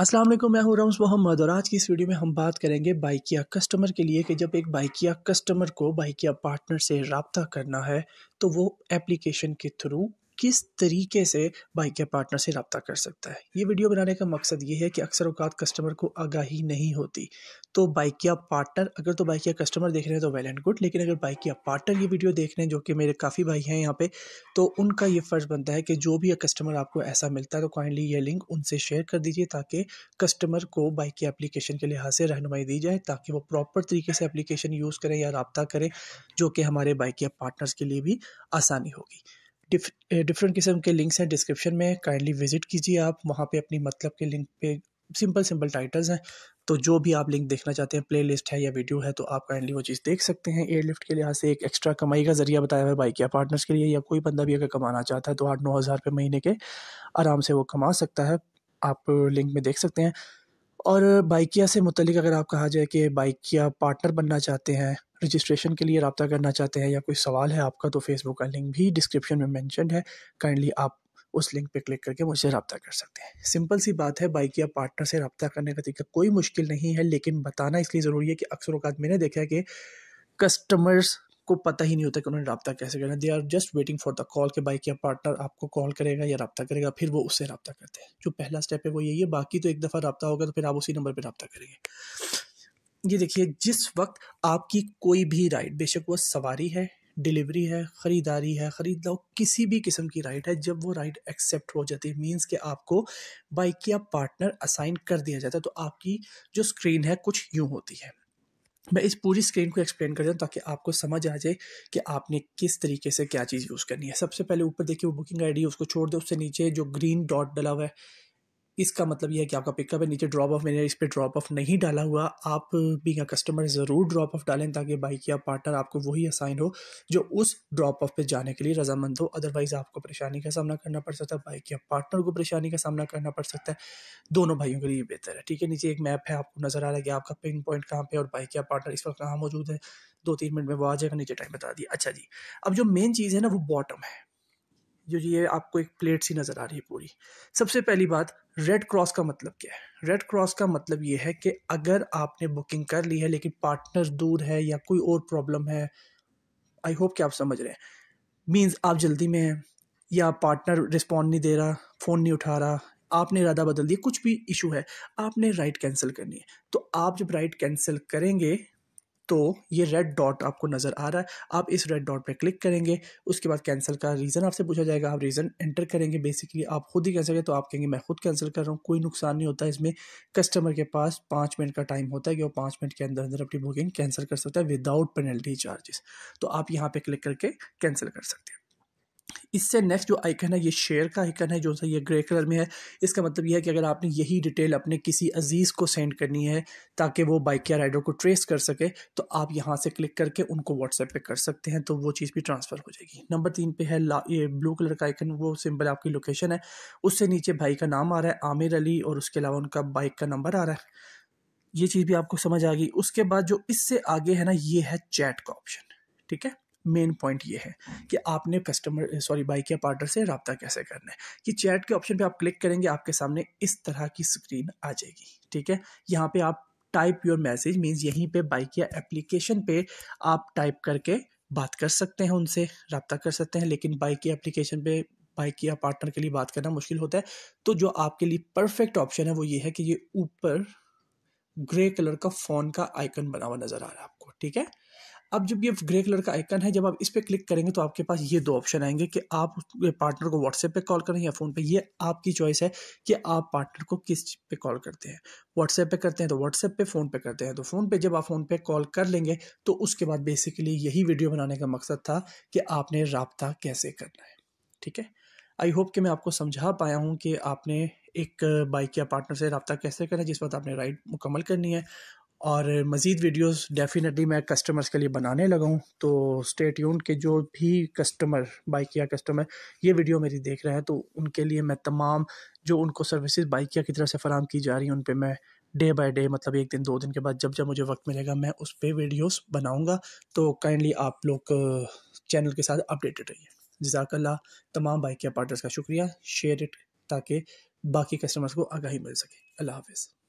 अस्सलाम वालेकुम मैं हूं रम्स मोहम्मद और आज की इस वीडियो में हम बात करेंगे बाइकिया कस्टमर के लिए कि जब एक बाइकिया कस्टमर को बाइकिया पार्टनर से रबता करना है तो वो एप्लीकेशन के थ्रू किस तरीके से बाइक या पार्टनर से रबता कर सकता है ये वीडियो बनाने का मकसद ये है कि अक्सर अवकात कस्टमर को आगाही नहीं होती तो बाइक या पार्टनर अगर तो बाइक या कस्टमर देख रहे हैं तो वेल एंड गुड लेकिन अगर बाइक या पार्टनर ये वीडियो देख रहे हैं जो कि मेरे काफ़ी भाई हैं यहाँ पे तो उनका ये फ़र्ज़ बनता है कि जो भी कस्टमर आपको ऐसा मिलता है तो काइंडली ये लिंक उनसे शेयर कर दीजिए ताकि कस्टमर को बाइक की एप्लीकेशन के लिहाज से रहनुमाई दी जाए ताकि वो प्रॉपर तरीके से एप्लीकेशन यूज़ करें या रबता करें जो कि हमारे बाइक या पार्टनर्स के लिए भी आसानी होगी डिफ डिफरेंट किस्म के लिंक्स हैं डिस्क्रिप्शन में काइंडली विजिट कीजिए आप वहाँ पे अपनी मतलब के लिंक पे सिंपल सिंपल टाइटल्स हैं तो जो भी आप लिंक देखना चाहते हैं प्लेलिस्ट है या वीडियो है तो आप काइंडली वो चीज़ देख सकते हैं एयर लिफ्ट के लिहाज से एक एक्स्ट्रा कमाई का जरिया बताया हुआ है बाइक या पार्टनर्स के लिए या कोई बंदा भी अगर कमाना चाहता है तो आठ नौ हज़ार रुपये महीने के आराम से वो कमा सकता है आप लिंक में देख सकते हैं और बाइकिया से मुतलिक अगर आप कहा जाए कि बाइकिया पार्टनर बनना चाहते हैं रजिस्ट्रेशन के लिए रबता करना चाहते हैं या कोई सवाल है आपका तो फेसबुक का लिंक भी डिस्क्रिप्शन में मैंशन है काइंडली आप उस लिंक पे क्लिक करके मुझसे रबता कर सकते हैं सिंपल सी बात है बाइक या पार्टनर से रबता करने का तरीका कोई मुश्किल नहीं है लेकिन बताना इसलिए ज़रूरी है कि अक्सर अवकात मैंने देखा है कि कस्टमर्स को पता ही नहीं होता कि उन्होंने रबता कैसे करना they are just waiting for the call के बाइक या पार्टनर आपको कॉल करेगा या रबता करेगा फिर वो उससे रबता करते हैं जो पहला स्टेप है वो यही है बाकी तो एक दफ़ा रबता होगा तो फिर आप उसी नंबर पर रबता करेंगे ये देखिए जिस वक्त आपकी कोई भी राइड बेशक वह सवारी है डिलीवरी है ख़रीदारी है ख़रीद लो किसी भी किस्म की राइड है जब वो राइड एक्सेप्ट हो जाती है मीन्स कि आपको बाइक या पार्टनर असाइन कर दिया जाता है तो आपकी जो स्क्रीन है कुछ यूँ होती है मैं इस पूरी स्क्रीन को एक्सप्लेन कर दूँ ताकि आपको समझ आ जाए कि आपने किस तरीके से क्या चीज़ यूज़ करनी है सबसे पहले ऊपर देखिए वो बुकिंग आईडी उसको छोड़ दो उससे नीचे जो ग्रीन डॉट डला हुआ है इसका मतलब यह है कि आपका पिकअप है नीचे ड्रॉप ऑफ मैंने इस पर ड्रॉप ऑफ नहीं डाला हुआ आप बींग अ कस्टमर ज़रूर ड्रॉप ऑफ डालें ताकि बाइक या पार्टनर आपको वही असाइन हो जो उस ड्रॉप ऑफ पे जाने के लिए रजामंद हो अदरवाइज़ आपको परेशानी का सामना करना पड़ सकता है बाइक या पार्टनर को परेशानी का सामना करना पड़ सकता है दोनों भाइयों के लिए बेहतर है ठीक है नीचे एक मैप है आपको नज़र आ रहा है कि आपका पिन पॉइंट कहाँ पर और बाइक या पार्टनर इस वक्त कहाँ मौजूद है दो तीन मिनट में वो आ जाएगा नीचे टाइम बता दिया अच्छा जी अब जो मेन चीज़ है ना वो बॉटम है जो ये आपको एक प्लेट सी नज़र आ रही है पूरी सबसे पहली बात रेड क्रॉस का मतलब क्या है रेड क्रॉस का मतलब ये है कि अगर आपने बुकिंग कर ली है लेकिन पार्टनर दूर है या कोई और प्रॉब्लम है आई होप कि आप समझ रहे हैं मीन्स आप जल्दी में हैं या पार्टनर रिस्पॉन्ड नहीं दे रहा फ़ोन नहीं उठा रहा आपने इरादा बदल दिया कुछ भी इशू है आपने राइड कैंसिल करनी है तो आप जब राइड कैंसिल करेंगे तो ये रेड डॉट आपको नज़र आ रहा है आप इस रेड डॉट पे क्लिक करेंगे उसके बाद कैंसिल का रीज़न आपसे पूछा जाएगा आप रीज़न एंटर करेंगे बेसिकली आप खुद ही कैंसिल करें तो आप कहेंगे मैं खुद कैंसिल कर रहा हूँ कोई नुकसान नहीं होता इसमें कस्टमर के पास पाँच मिनट का टाइम होता है कि वो पाँच मिनट के अंदर अंदर अपनी बुकिंग कैंसिल कर सकता है विदाउट पेनल्टी चार्जेस तो आप यहाँ पर क्लिक करके कैंसिल कर सकते हैं इससे नेक्स्ट जो आइकन है ये शेयर का आइकन है जो सा ये ग्रे कलर में है इसका मतलब ये है कि अगर आपने यही डिटेल अपने किसी अजीज़ को सेंड करनी है ताकि वो बाइक या राइडर को ट्रेस कर सके तो आप यहाँ से क्लिक करके उनको व्हाट्सएप पे कर सकते हैं तो वो चीज़ भी ट्रांसफ़र हो जाएगी नंबर तीन पे है ला ये ब्लू कलर का आइकन वो सिंपल आपकी लोकेशन है उससे नीचे भाई का नाम आ रहा है आमिर अली और उसके अलावा उनका बाइक का नंबर आ रहा है ये चीज़ भी आपको समझ आ गई उसके बाद जो इससे आगे है ना ये है चैट का ऑप्शन ठीक है मेन पॉइंट ये है कि आपने कस्टमर सॉरी बाइक या पार्टनर से रबता कैसे करना है कि चैट के ऑप्शन पे आप क्लिक करेंगे आपके सामने इस तरह की स्क्रीन आ जाएगी ठीक है यहाँ पे आप टाइप योर मैसेज मीन्स यहीं पे बाइक या एप्लीकेशन पे आप टाइप करके बात कर सकते हैं उनसे रबता कर सकते हैं लेकिन बाइक या एप्लीकेशन पे बाइक या पार्टनर के लिए बात करना मुश्किल होता है तो जो आपके लिए परफेक्ट ऑप्शन है वो ये है कि ये ऊपर ग्रे कलर का फ़ोन का आइकन बना हुआ नज़र आ रहा है आपको ठीक है अब जब ये ग्रे कलर का आइकन है जब आप इस पर क्लिक करेंगे तो आपके पास ये दो ऑप्शन आएंगे कि आप पार्टनर को व्हाट्सएप पे कॉल करें या फ़ोन पे ये आपकी चॉइस है कि आप पार्टनर को किस पे कॉल करते हैं व्हाट्सएप पे करते हैं तो व्हाट्सएप पे फ़ोन पे करते हैं तो फ़ोन पे जब आप फ़ोन पे कॉल कर लेंगे तो उसके बाद बेसिकली यही वीडियो बनाने का मकसद था कि आपने रबता कैसे करना है ठीक है आई होप कि मैं आपको समझा पाया हूँ कि आपने एक बाइक या पार्टनर से रबता कैसे करना है जिस वक्त आपने राइड मुकम्मल करनी है और मज़ीद वीडियोस डेफिनेटली मैं कस्टमर्स के लिए बनाने लगा हूँ तो स्टेट यून के जो भी कस्टमर बाइकिया कस्टमर ये वीडियो मेरी देख रहे हैं तो उनके लिए मैं तमाम जो उनको सर्विसेज बाइकिया की तरफ से फराम की जा रही हैं उन पर मैं डे बाय डे मतलब एक दिन दो दिन के बाद जब जब मुझे वक्त मिलेगा मैं उस पर वीडियोस बनाऊँगा तो काइंडली आप लोग चैनल uh, के साथ अपडेटेड रहिए जजाकल्ला तमाम बाइकिया पार्टनर्स का शुक्रिया शेयर इट ताकि बाकी कस्टमर्स को आगाही मिल सके अल्लाह हाफिज़